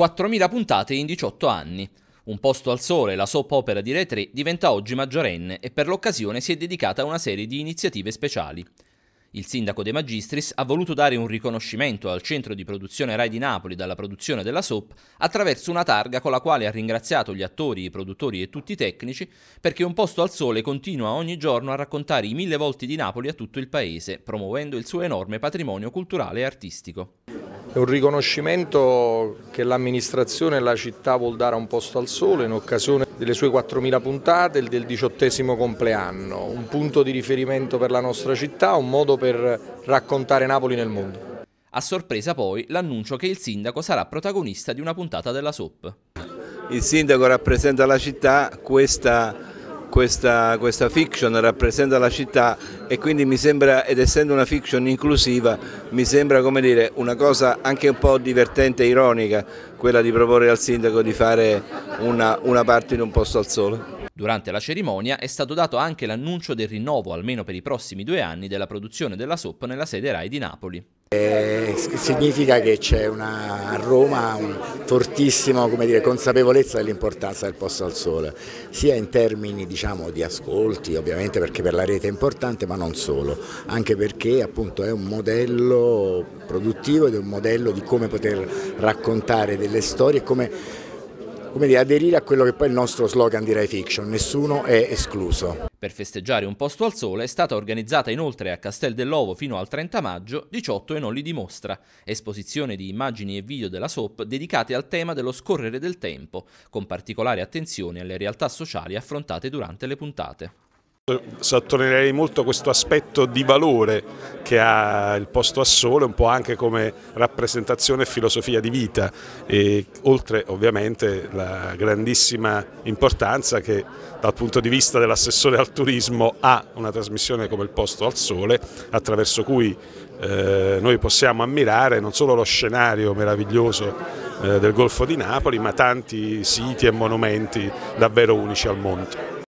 4.000 puntate in 18 anni. Un posto al sole, la soap opera di Rai 3, diventa oggi maggiorenne e per l'occasione si è dedicata a una serie di iniziative speciali. Il sindaco De Magistris ha voluto dare un riconoscimento al centro di produzione Rai di Napoli dalla produzione della soap attraverso una targa con la quale ha ringraziato gli attori, i produttori e tutti i tecnici perché Un posto al sole continua ogni giorno a raccontare i mille volti di Napoli a tutto il paese, promuovendo il suo enorme patrimonio culturale e artistico. È un riconoscimento che l'amministrazione e la città vuol dare a un posto al sole in occasione delle sue 4.000 puntate e del diciottesimo compleanno, un punto di riferimento per la nostra città, un modo per raccontare Napoli nel mondo. A sorpresa poi l'annuncio che il sindaco sarà protagonista di una puntata della SOP. Il sindaco rappresenta la città, questa questa, questa, fiction rappresenta la città e quindi mi sembra, ed essendo una fiction inclusiva, mi sembra come dire una cosa anche un po' divertente e ironica, quella di proporre al sindaco di fare una, una parte in un posto al sole. Durante la cerimonia è stato dato anche l'annuncio del rinnovo, almeno per i prossimi due anni, della produzione della SOP nella sede RAI di Napoli. Eh, significa che c'è a Roma una fortissima dire, consapevolezza dell'importanza del posto al sole, sia in termini diciamo, di ascolti, ovviamente perché per la rete è importante, ma non solo, anche perché appunto, è un modello produttivo ed è un modello di come poter raccontare delle storie e come, come dire, aderire a quello che poi è il nostro slogan di Rai Fiction, nessuno è escluso. Per festeggiare un posto al sole è stata organizzata inoltre a Castel dell'Ovo fino al 30 maggio 18 Enoli di mostra, esposizione di immagini e video della SOP dedicate al tema dello scorrere del tempo, con particolare attenzione alle realtà sociali affrontate durante le puntate. Sottolineerei molto questo aspetto di valore che ha il posto a sole, un po' anche come rappresentazione e filosofia di vita, e, oltre ovviamente la grandissima importanza che dal punto di vista dell'assessore al turismo ha una trasmissione come il posto al sole, attraverso cui eh, noi possiamo ammirare non solo lo scenario meraviglioso eh, del Golfo di Napoli, ma tanti siti e monumenti davvero unici al mondo.